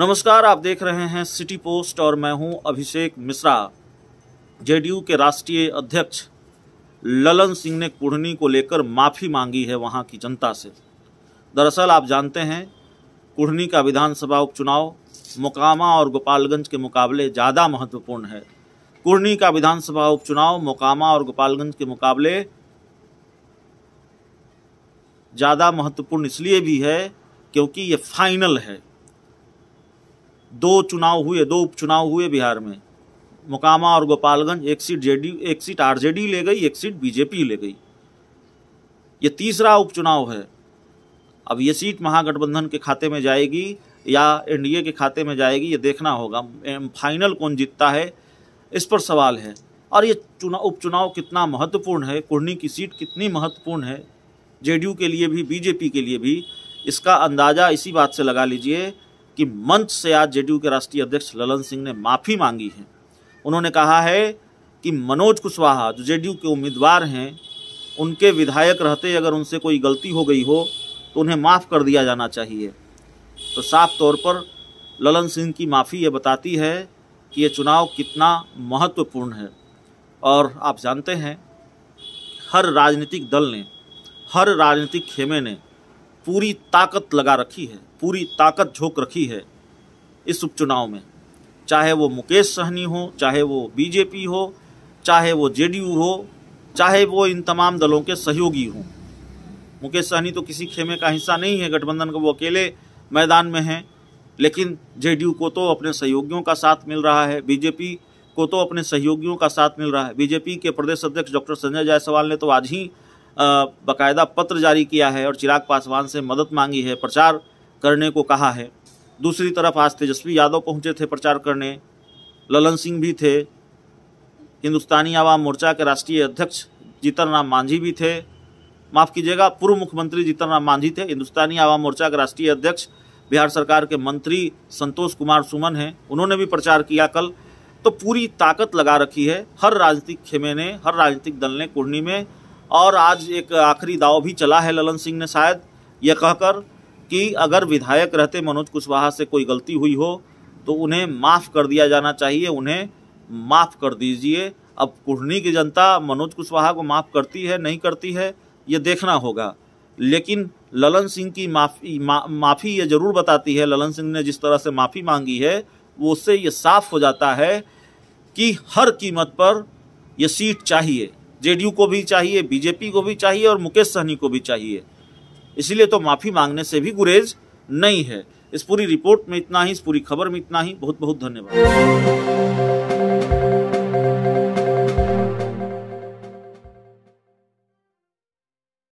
नमस्कार आप देख रहे हैं सिटी पोस्ट और मैं हूं अभिषेक मिश्रा जेडीयू के राष्ट्रीय अध्यक्ष ललन सिंह ने कुढ़नी को लेकर माफ़ी मांगी है वहां की जनता से दरअसल आप जानते हैं कुढ़नी का विधानसभा उपचुनाव मोकामा और गोपालगंज के मुकाबले ज़्यादा महत्वपूर्ण है कुढ़नी का विधानसभा उपचुनाव मोकामा और गोपालगंज के मुकाबले ज़्यादा महत्वपूर्ण इसलिए भी है क्योंकि ये फाइनल है दो चुनाव हुए दो उपचुनाव हुए बिहार में मोकामा और गोपालगंज एक सीट जेडी एक सीट आरजेडी ले गई एक सीट बीजेपी ले गई ये तीसरा उपचुनाव है अब ये सीट महागठबंधन के खाते में जाएगी या एनडीए के खाते में जाएगी ये देखना होगा फाइनल कौन जीतता है इस पर सवाल है और ये चुनाव उपचुनाव कितना महत्वपूर्ण है कुर्णी की सीट कितनी महत्वपूर्ण है जेडीयू के लिए भी बीजेपी के लिए भी इसका अंदाज़ा इसी बात से लगा लीजिए कि मंच से आज जेडीयू के राष्ट्रीय अध्यक्ष ललन सिंह ने माफ़ी मांगी है उन्होंने कहा है कि मनोज कुशवाहा जो जेडीयू के उम्मीदवार हैं उनके विधायक रहते अगर उनसे कोई गलती हो गई हो तो उन्हें माफ़ कर दिया जाना चाहिए तो साफ तौर पर ललन सिंह की माफ़ी ये बताती है कि ये चुनाव कितना महत्वपूर्ण है और आप जानते हैं हर राजनीतिक दल ने हर राजनीतिक खेमे ने पूरी ताकत लगा रखी है पूरी ताकत झोंक रखी है इस उपचुनाव में चाहे वो मुकेश सहनी हो चाहे वो बीजेपी हो चाहे वो जेडीयू हो चाहे वो इन तमाम दलों के सहयोगी हों मुकेश सहनी तो किसी खेमे का हिस्सा नहीं है गठबंधन का वो अकेले मैदान में हैं लेकिन जेडीयू को तो अपने सहयोगियों का साथ मिल रहा है बीजेपी को तो अपने सहयोगियों का साथ मिल रहा है बीजेपी के प्रदेश अध्यक्ष डॉक्टर संजय जायसवाल ने तो आज ही बाकायदा पत्र जारी किया है और चिराग पासवान से मदद मांगी है प्रचार करने को कहा है दूसरी तरफ आज तेजस्वी यादव पहुंचे थे प्रचार करने ललन सिंह भी थे हिंदुस्तानी आवाम मोर्चा के राष्ट्रीय अध्यक्ष जीतन राम मांझी भी थे माफ़ कीजिएगा पूर्व मुख्यमंत्री जीतन राम मांझी थे हिंदुस्तानी आवाम मोर्चा के राष्ट्रीय अध्यक्ष बिहार सरकार के मंत्री संतोष कुमार सुमन हैं उन्होंने भी प्रचार किया कल तो पूरी ताकत लगा रखी है हर राजनीतिक खेमे ने हर राजनीतिक दल ने कुर्णी में और आज एक आखिरी दाव भी चला है ललन सिंह ने शायद यह कहकर कि अगर विधायक रहते मनोज कुशवाहा से कोई गलती हुई हो तो उन्हें माफ़ कर दिया जाना चाहिए उन्हें माफ़ कर दीजिए अब कुढ़नी की जनता मनोज कुशवाहा को माफ़ करती है नहीं करती है ये देखना होगा लेकिन ललन सिंह की माफ़ी मा, माफ़ी ये ज़रूर बताती है ललन सिंह ने जिस तरह से माफ़ी मांगी है वो उससे ये साफ हो जाता है कि हर कीमत पर ये सीट चाहिए जेडीयू को भी चाहिए बीजेपी को भी चाहिए और मुकेश सहनी को भी चाहिए इसीलिए तो माफ़ी मांगने से भी गुरेज नहीं है इस पूरी रिपोर्ट में इतना ही इस पूरी खबर में इतना ही बहुत बहुत धन्यवाद